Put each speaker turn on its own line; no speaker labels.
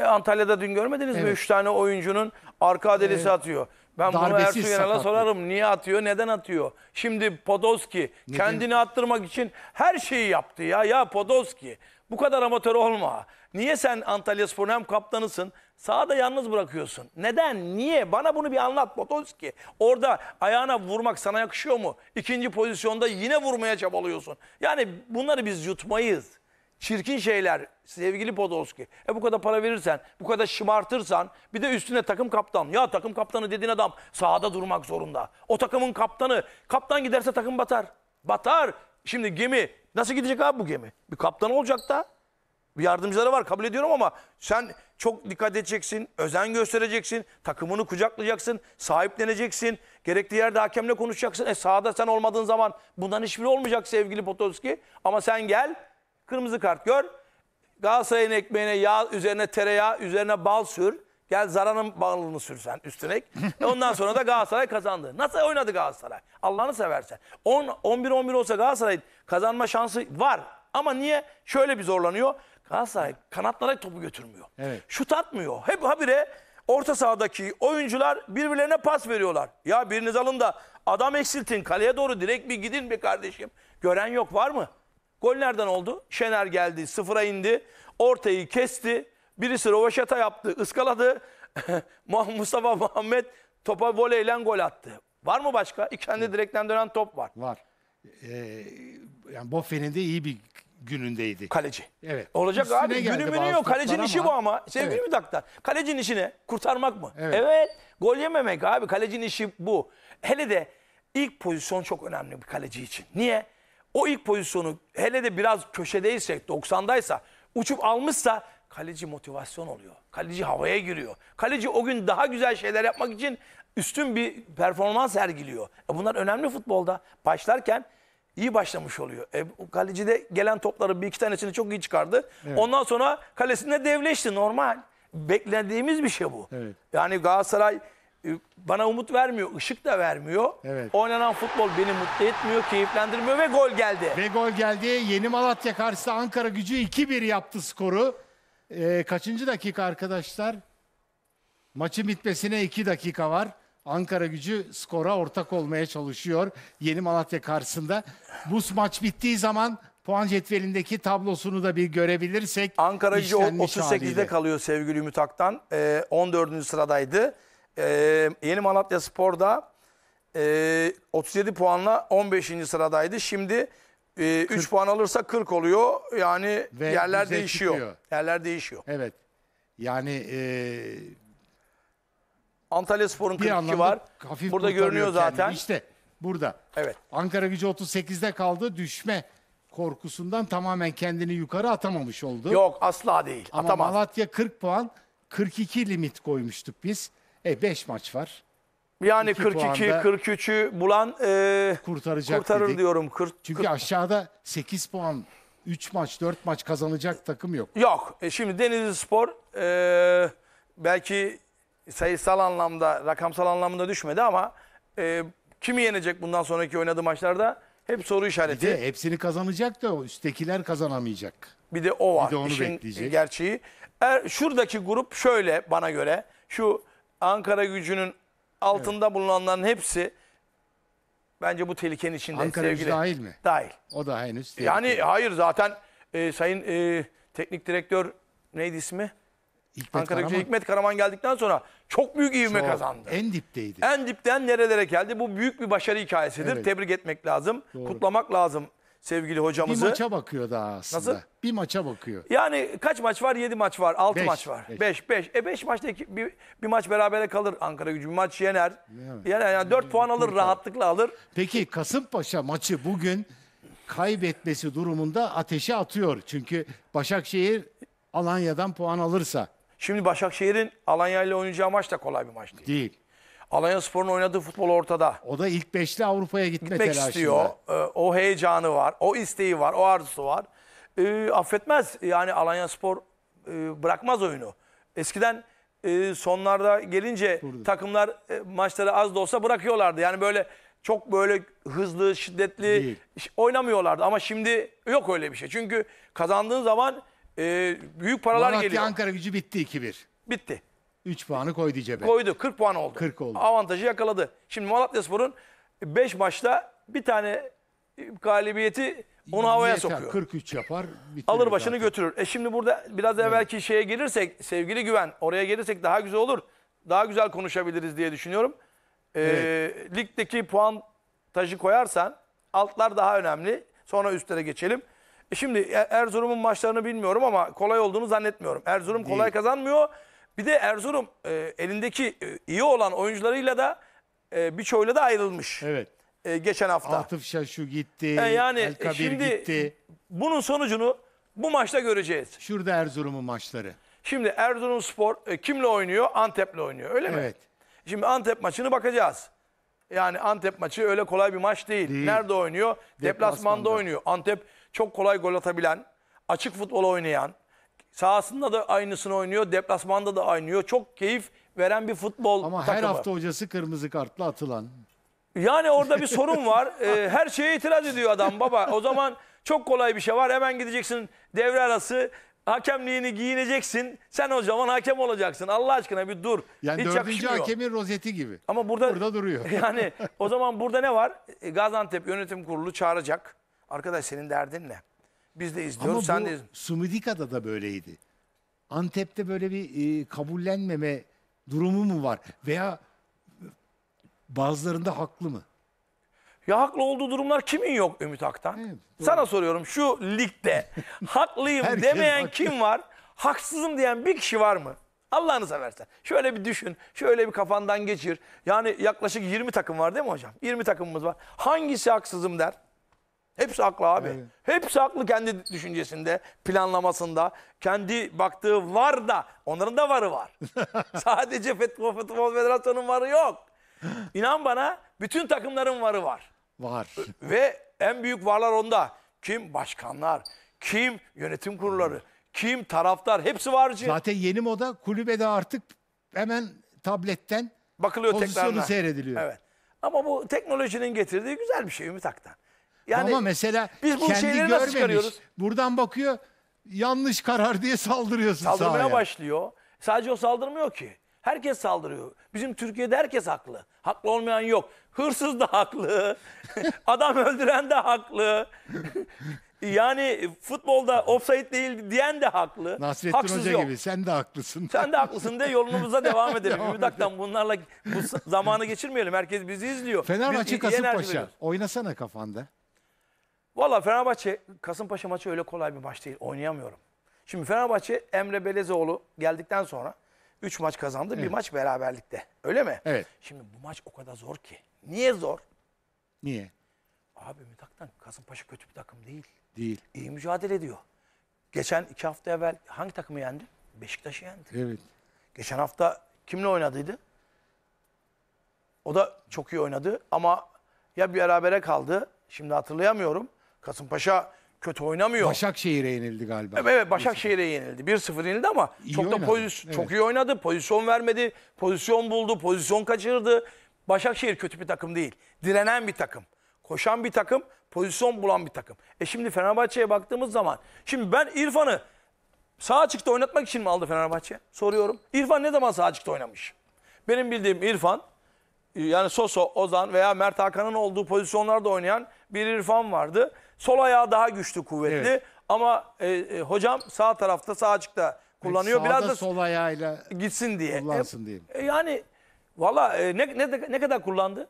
E, Antalya'da dün görmediniz mi? Üç tane oyuncunun arka delisi Evet. atıyor. Ben bunu Darbesiz Ertuğ Yanal'a sorarım. Niye atıyor, neden atıyor? Şimdi Podolski kendini attırmak için her şeyi yaptı ya. Ya Podolski bu kadar amatör olma. Niye sen Antalya Spor'un hem kaptanısın, sahada yalnız bırakıyorsun? Neden, niye? Bana bunu bir anlat Podolski. Orada ayağına vurmak sana yakışıyor mu? İkinci pozisyonda yine vurmaya çabalıyorsun. Yani bunları biz yutmayız. Çirkin şeyler sevgili Podolski. E bu kadar para verirsen, bu kadar şımartırsan bir de üstüne takım kaptan. Ya takım kaptanı dediğin adam sahada durmak zorunda. O takımın kaptanı. Kaptan giderse takım batar. Batar. Şimdi gemi nasıl gidecek abi bu gemi? Bir kaptan olacak da. Bir yardımcıları var kabul ediyorum ama sen çok dikkat edeceksin, özen göstereceksin, takımını kucaklayacaksın, sahipleneceksin, gerekli yerde hakemle konuşacaksın. E sahada sen olmadığın zaman bundan hiçbiri olmayacak sevgili Potolski. Ama sen gel Kırmızı kart gör. Galatasaray'ın ekmeğine yağ, üzerine tereyağı, üzerine bal sür. Gel Zara'nın balını sürsen üstüne. e ondan sonra da Galatasaray kazandı. Nasıl oynadı Galatasaray? Allah'ını seversen. 11-11 olsa Galatasaray kazanma şansı var. Ama niye? Şöyle bir zorlanıyor. Galatasaray kanatlara topu götürmüyor. Evet. Şut atmıyor. Hep habire orta sahadaki oyuncular birbirlerine pas veriyorlar. Ya biriniz alın da adam eksiltin. Kaleye doğru direkt bir gidin bir kardeşim. Gören yok var mı? Gol nereden oldu? Şener geldi, sıfıra indi, ortayı kesti. Birisi rovaşata yaptı, ıskaladı. Mustafa Muhammed topa voleyle gol attı. Var mı başka? İki direkten dönen top var. Var.
Ee, yani Boffen'in de iyi bir günündeydi. Kaleci. Evet. Olacak Üstüne abi. Günü yok. Kalecinin işi ama... bu ama.
Sevgili evet. müdaktar. Kalecinin işi ne? Kurtarmak mı? Evet. evet. Gol yememek abi. Kalecinin işi bu. Hele de ilk pozisyon çok önemli bir kaleci için. Niye? o ilk pozisyonu hele de biraz köşedeysek 90'daysa uçup almışsa kaleci motivasyon oluyor. Kaleci havaya giriyor. Kaleci o gün daha güzel şeyler yapmak için üstün bir performans sergiliyor. E bunlar önemli futbolda. Başlarken iyi başlamış oluyor. E, kaleci de gelen topları bir iki tanesini çok iyi çıkardı. Evet. Ondan sonra kalesinde devleşti normal. Beklediğimiz bir şey bu. Evet. Yani Galatasaray ee, bana umut vermiyor, ışık da vermiyor. Evet. Oynanan futbol beni mutlu etmiyor, keyiflendirmiyor ve gol geldi. Ve gol geldi.
Yeni Malatya karşısında Ankara gücü 2-1 yaptı skoru. Ee, kaçıncı dakika arkadaşlar? Maçın bitmesine 2 dakika var. Ankara gücü skora ortak olmaya çalışıyor Yeni Malatya karşısında. Bu maç bittiği zaman puan cetvelindeki tablosunu da bir görebilirsek. Ankara gücü 38'de haliyle.
kalıyor sevgili Ümit Aktan. Ee, 14. sıradaydı. E, Yeni Malatya Spor'da e, 37 puanla 15. sıradaydı. Şimdi e, 3 puan alırsa 40 oluyor. Yani Ve yerler değişiyor. çıkıyor. Yerler değişiyor. Evet.
Yani eee,
Antalya Spor'un bir 42 var. Burada görünüyor kendini. zaten. İşte
burada. Evet. Ankara gücü 38'de kaldı. Düşme korkusundan tamamen kendini yukarı atamamış oldu. Yok
asla değil. Ama Atamaz.
Malatya 40 puan 42 limit koymuştuk biz. E 5 maç var.
Yani 42, puanda 43'ü bulan e, kurtaracak kurtarır dedik. diyorum. 40, Çünkü 40... aşağıda 8
puan, 3 maç, 4 maç kazanacak takım yok.
Yok. E şimdi Denizli Spor e, belki sayısal anlamda, rakamsal anlamda düşmedi ama e, kimi yenecek bundan sonraki oynadığı maçlarda hep soru işareti. Bir de
hepsini kazanacak da o üsttekiler kazanamayacak.
Bir de o var. Bir de onu işin bekleyecek. gerçeği. Er, şuradaki grup şöyle bana göre. Şu Ankara gücünün altında bulunanların hepsi bence bu tehlikenin içinde. Ankara gücü sevgili. dahil mi?
Dahil. O da henüz değil. Yani
hayır zaten e, sayın e, teknik direktör neydi ismi? Hikmet Ankara Gücü Karaman Hikmet Karaman geldikten sonra çok büyük ivme kazandı.
En dipteydi.
En dipten nerelere geldi? Bu büyük bir başarı hikayesidir. Evet. Tebrik etmek lazım, Doğru. kutlamak lazım sevgili hocamızı. Bir maça
bakıyor daha aslında. Nasıl? Bir maça bakıyor.
Yani kaç maç var? 7 maç var, 6 maç var. beş. 5 5. E 5 maçta iki, bir, bir maç berabere kalır Ankara Gücü. Bir maç yener. Evet. yani 4 puan alır, rahatlıkla alır.
Peki Kasımpaşa maçı bugün kaybetmesi durumunda ateşe atıyor. Çünkü Başakşehir Alanya'dan puan alırsa
Şimdi Başakşehir'in Alanya ile oynayacağı maç da kolay bir maç değil. değil. Alanya Spor'un oynadığı futbol ortada.
O da ilk beşli Avrupa'ya gitme Gitmek telaşında. istiyor.
Ee, o heyecanı var, o isteği var, o arzusu var. Ee, affetmez. Yani Alanya Spor e, bırakmaz oyunu. Eskiden e, sonlarda gelince Durdu. takımlar e, maçları az da olsa bırakıyorlardı. Yani böyle çok böyle hızlı, şiddetli Değil. oynamıyorlardı. Ama şimdi yok öyle bir şey. Çünkü kazandığın zaman e, büyük paralar Malatya geliyor.
Ankara gücü bitti 2-1. Bitti. 3 puanı koydu cebe. Koydu. 40 puan oldu. 40 oldu.
Avantajı yakaladı. Şimdi Malatya Spor'un 5 maçta bir tane galibiyeti onu havaya Yeter, sokuyor.
43 yapar. Alır başını
zaten. götürür. E şimdi burada biraz evet. evvelki şeye gelirsek sevgili Güven oraya gelirsek daha güzel olur. Daha güzel konuşabiliriz diye düşünüyorum. Ee, evet. Ligdeki puan taşı koyarsan altlar daha önemli. Sonra üstlere geçelim. E şimdi e- Erzurum'un maçlarını bilmiyorum ama kolay olduğunu zannetmiyorum. Erzurum kolay Değil. kazanmıyor. Bir de Erzurum e, elindeki e, iyi olan oyuncularıyla da e, birçoğuyla da ayrılmış. Evet. E, geçen hafta. Atıf Şaşu gitti. E, yani El şimdi gitti. bunun sonucunu bu maçta göreceğiz. Şurada Erzurum'un maçları. Şimdi Erzurumspor e, kimle oynuyor? Antep'le oynuyor. Öyle mi? Evet. Şimdi Antep maçını bakacağız. Yani Antep maçı öyle kolay bir maç değil. değil. Nerede oynuyor? Deplasmanda. Deplasmanda oynuyor. Antep çok kolay gol atabilen, açık futbol oynayan, Sahasında da aynısını oynuyor. Deplasmanda da oynuyor. Çok keyif veren bir futbol Ama takımı. her hafta
hocası kırmızı kartla atılan.
Yani orada bir sorun var. Ee, her şeye itiraz ediyor adam baba. O zaman çok kolay bir şey var. Hemen gideceksin devre arası. Hakemliğini giyineceksin. Sen o zaman hakem olacaksın. Allah aşkına bir dur. Yani Hiç dördüncü yakışmıyor. hakemin
rozeti gibi. Ama burada, Burada duruyor. Yani
o zaman burada ne var? Gaziantep yönetim kurulu çağıracak. Arkadaş senin derdin ne? Biz de izliyoruz. Ama Sen bu de
Sumidika'da da böyleydi. Antep'te böyle bir e, kabullenmeme durumu mu var? Veya bazılarında
haklı mı? Ya haklı olduğu durumlar kimin yok Ümit Ak'tan? Evet, Sana soruyorum şu ligde haklıyım demeyen haklı. kim var? Haksızım diyen bir kişi var mı? Allah'ını seversen. Şöyle bir düşün. Şöyle bir kafandan geçir. Yani yaklaşık 20 takım var değil mi hocam? 20 takımımız var. Hangisi haksızım der? Hepsi haklı abi. Evet. Hepsi haklı kendi düşüncesinde, planlamasında. Kendi baktığı var da onların da varı var. Sadece Futbol, Futbol Federasyonu'nun varı yok. İnan bana bütün takımların varı var. Var. Ve en büyük varlar onda. Kim? Başkanlar. Kim? Yönetim kurulları. Kim? Taraftar. Hepsi varcı. Zaten
yeni moda kulübede artık hemen tabletten Bakılıyor pozisyonu tekrarına. seyrediliyor.
Evet. Ama bu teknolojinin getirdiği güzel bir şey Ümit Ak'tan. Yani Ama mesela biz bu kendi şeyleri nasıl çıkarıyoruz? Buradan bakıyor yanlış karar diye saldırıyorsun Saldırmaya sahaya. başlıyor. Sadece o saldırmıyor ki. Herkes saldırıyor. Bizim Türkiye'de herkes haklı. Haklı olmayan yok. Hırsız da haklı. Adam öldüren de haklı. yani futbolda offside değil diyen de haklı. Nasrettin Haksız Hoca yok. gibi
sen de haklısın. Sen de haklısın de yolumuza devam edelim. Devam
Ümit bunlarla bu zamanı geçirmeyelim. Herkes bizi izliyor. Biz Fenerbahçe iyi Kasımpaşa
oynasana kafanda.
Valla Fenerbahçe Kasımpaşa maçı öyle kolay bir maç değil. Oynayamıyorum. Şimdi Fenerbahçe Emre Belezoğlu geldikten sonra 3 maç kazandı. Evet. Bir maç beraberlikte. Öyle mi? Evet. Şimdi bu maç o kadar zor ki. Niye zor? Niye? Abi Mütak'tan Kasımpaşa kötü bir takım değil. Değil. İyi mücadele ediyor. Geçen iki hafta evvel hangi takımı yendi? Beşiktaş'ı yendi. Evet. Geçen hafta kimle oynadıydı? O da çok iyi oynadı ama ya bir berabere kaldı. Şimdi hatırlayamıyorum. Kasımpaşa kötü oynamıyor.
Başakşehir'e yenildi galiba.
Evet, evet Başakşehir'e yenildi. 1-0 yenildi ama iyi çok oynadı. da pozisyon evet. çok iyi oynadı. Pozisyon vermedi, pozisyon buldu, pozisyon kaçırdı. Başakşehir kötü bir takım değil. Direnen bir takım. Koşan bir takım, pozisyon bulan bir takım. E şimdi Fenerbahçe'ye baktığımız zaman şimdi ben İrfan'ı sağ açıkta oynatmak için mi aldı Fenerbahçe? Soruyorum. İrfan ne zaman sağ açıkta oynamış? Benim bildiğim İrfan e, yani Soso, Ozan veya Mert Hakan'ın olduğu pozisyonlarda oynayan bir İrfan vardı. Sol ayağı daha güçlü, kuvvetli. Evet. Ama e, e, hocam sağ tarafta, sağ açıkta kullanıyor. Sağda Biraz da sol
ayağıyla gitsin diye. kullansın diye.
E, yani valla e, ne, ne, ne kadar kullandı?